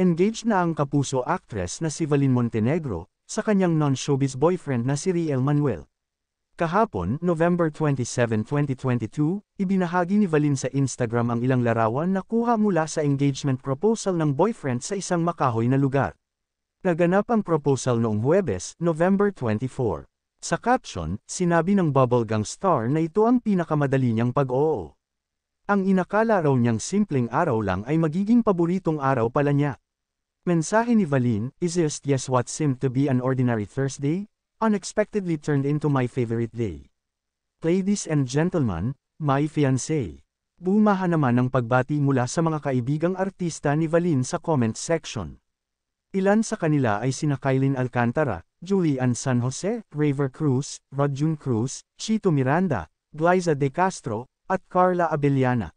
Engaged na ang kapuso actress na si Valin Montenegro sa kanyang non-showbiz boyfriend na si Riel Manuel. Kahapon, November 27, 2022, ibinahagi ni Valin sa Instagram ang ilang larawan na kuha mula sa engagement proposal ng boyfriend sa isang makahoy na lugar. Naganap ang proposal noong Huwebes, November 24. Sa caption, sinabi ng bubblegum star na ito ang pinakamadali niyang pag-oo. Ang inakala raw niyang simpleng araw lang ay magiging paboritong araw pala niya. Mensahe ni Valin, is just yes what seemed to be an ordinary Thursday, unexpectedly turned into my favorite day. Ladies and gentlemen, my fiancé. Bumaha naman ang pagbati mula sa mga kaibigang artista ni Valin sa comment section. Ilan sa kanila ay sina Kylin Alcantara, Julian San Jose, Raver Cruz, Rodjun Cruz, Chito Miranda, Gliza De Castro, at Carla Abellana.